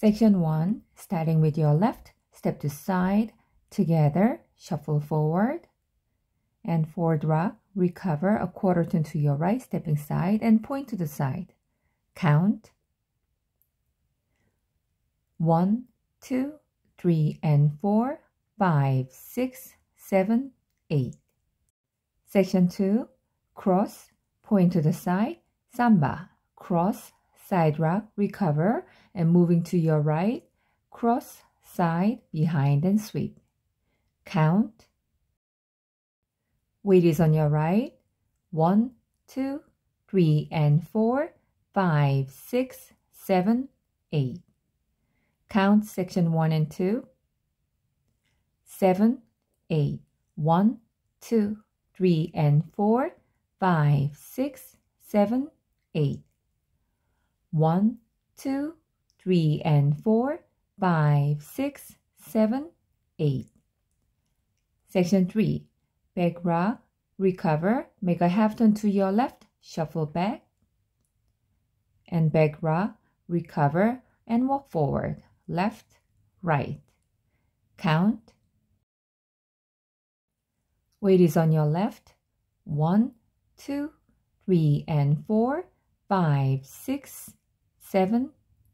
Section 1, starting with your left, step to side, together, shuffle forward, and forward rock, recover a quarter turn to your right, stepping side, and point to the side. Count. One, two, three, and four, five, six, seven, eight. Section 2, cross, point to the side, samba, cross, side rock, recover, and moving to your right, cross, side, behind, and sweep. Count. Weight is on your right. 1, 2, 3, and 4, 5, 6, 7, 8. Count section 1 and 2. 7, 8, 1, 2, 3, and 4, 5, 6, 7, 8. 1, 2, 3 and 4, 5, 6, 7, 8. Section 3. Back row, recover, make a half turn to your left, shuffle back, and back row, recover, and walk forward, left, right. Count. Weight is on your left, 1, 2, 3, and 4, 5, 6, 7,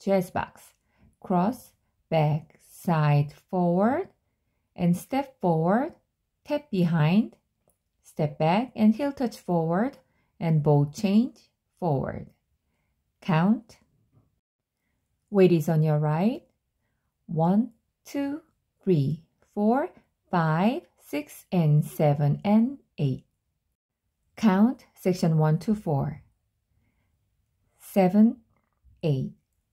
chest box. Cross, back, side, forward, and step forward, tap behind, step back, and heel touch forward, and bow change forward. Count. Weight is on your right. One, two, three, four, five, six, and 7, and 8. Count section 1 to 4. 7, 8.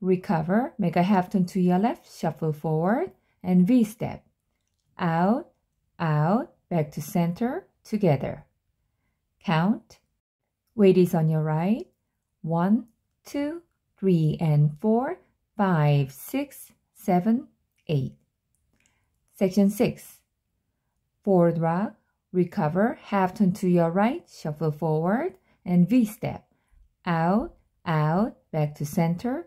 recover, make a half turn to your left, shuffle forward, and V step. Out, out, back to center, together. Count. Weight is on your right. One, two, three, and four, five, six, seven, eight. Section 6. Forward rock, recover, half turn to your right, shuffle forward, and V step. Out, out, back to center,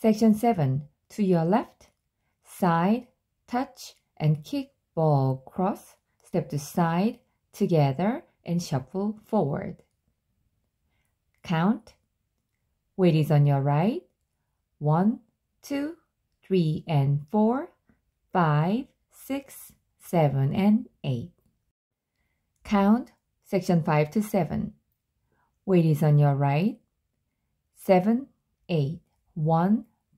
Section 7. To your left, side, touch, and kick ball cross, step to side, together, and shuffle forward. Count. Weight is on your right. 1, 2, 3, and 4, 5, 6, 7, and 8. Count section 5 to 7. Weight is on your right. 7, 8, 1,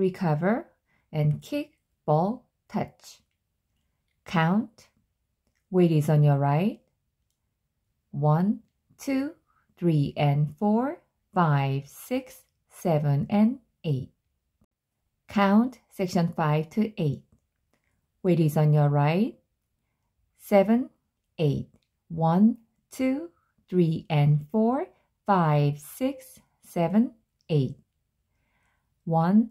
recover, and kick, ball, touch. Count. Weight is on your right. One, two, three, and four, five, six, seven, and 8. Count section 5 to 8. Weight is on your right. 7, 8, 1, 2, 3, and 4, 5, 6, 7, 8. 1,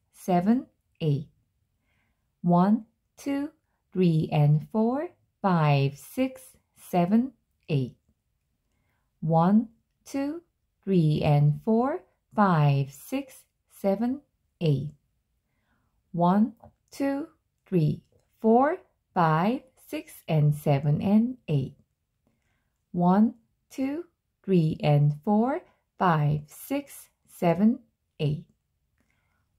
seven, eight. One, two, three, and four, five, six, seven, eight. One, two, three, and four, five, six, seven, eight. One, two, three, four, five, six, and seven, and eight. One, two, three, and four, five, six, seven, eight.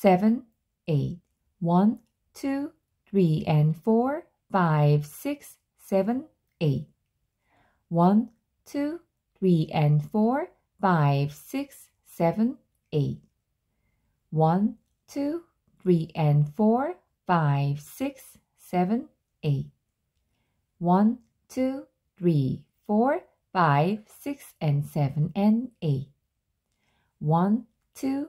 Seven, eight, one, two, three, and four, five, six, seven, eight, one, two, three, and four, five, six, seven, eight, one, two, three, and four, five, six, seven, eight, one, two, three, four, five, six, and 7, and eight, one, two.